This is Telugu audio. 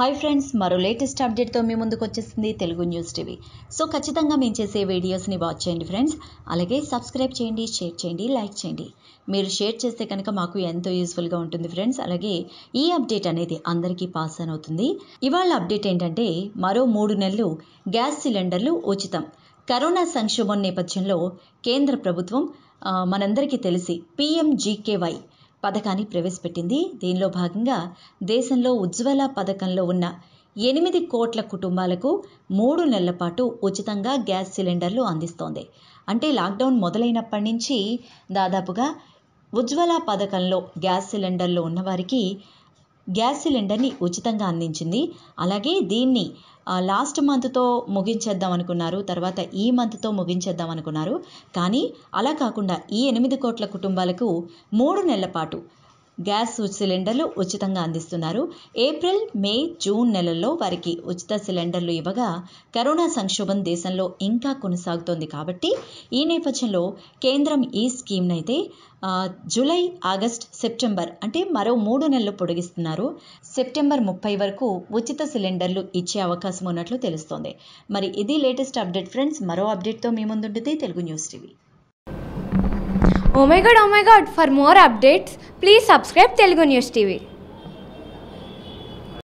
హాయ్ ఫ్రెండ్స్ మరో లేటెస్ట్ అప్డేట్తో మీ ముందుకు వచ్చేసింది తెలుగు న్యూస్ టీవీ సో ఖచ్చితంగా మేము చేసే వీడియోస్ని వాచ్ చేయండి ఫ్రెండ్స్ అలాగే సబ్స్క్రైబ్ చేయండి షేర్ చేయండి లైక్ చేయండి మీరు షేర్ చేస్తే కనుక మాకు ఎంతో యూస్ఫుల్గా ఉంటుంది ఫ్రెండ్స్ అలాగే ఈ అప్డేట్ అనేది అందరికీ పాస్ అని అవుతుంది ఇవాళ అప్డేట్ ఏంటంటే మరో మూడు నెలలు గ్యాస్ సిలిండర్లు ఉచితం కరోనా సంక్షోభం నేపథ్యంలో కేంద్ర ప్రభుత్వం మనందరికీ తెలిసి పీఎంజీకేవై పథకాన్ని ప్రవేశపెట్టింది దీనిలో భాగంగా దేశంలో ఉజ్వల పథకంలో ఉన్న ఎనిమిది కోట్ల కుటుంబాలకు మూడు నెలల పాటు ఉచితంగా గ్యాస్ సిలిండర్లు అందిస్తోంది అంటే లాక్డౌన్ మొదలైనప్పటి నుంచి దాదాపుగా ఉజ్వల పథకంలో గ్యాస్ సిలిండర్లు ఉన్నవారికి గ్యాస్ సిలిండర్ని ఉచితంగా అందించింది అలాగే దీన్ని లాస్ట్ మంత్తో ముగించేద్దాం అనుకున్నారు తర్వాత ఈ మంత్తో ముగించేద్దాం అనుకున్నారు కానీ అలా కాకుండా ఈ ఎనిమిది కోట్ల కుటుంబాలకు మూడు నెలల పాటు గ్యాస్ సిలిండర్లు ఉచితంగా అందిస్తున్నారు ఏప్రిల్ మే జూన్ నెలల్లో వారికి ఉచిత సిలిండర్లు ఇవ్వగా కరోనా సంక్షోభం దేశంలో ఇంకా కొనసాగుతోంది కాబట్టి ఈ నేపథ్యంలో కేంద్రం ఈ స్కీమ్నైతే జూలై ఆగస్ట్ సెప్టెంబర్ అంటే మరో మూడు నెలలు పొడిగిస్తున్నారు సెప్టెంబర్ ముప్పై వరకు ఉచిత సిలిండర్లు ఇచ్చే అవకాశం ఉన్నట్లు తెలుస్తోంది మరి ఇది లేటెస్ట్ అప్డేట్ ఫ్రెండ్స్ మరో అప్డేట్తో మీ ముందుంటుంది Telugu news TV oh my god oh my for more updates please subscribe Telugu news TV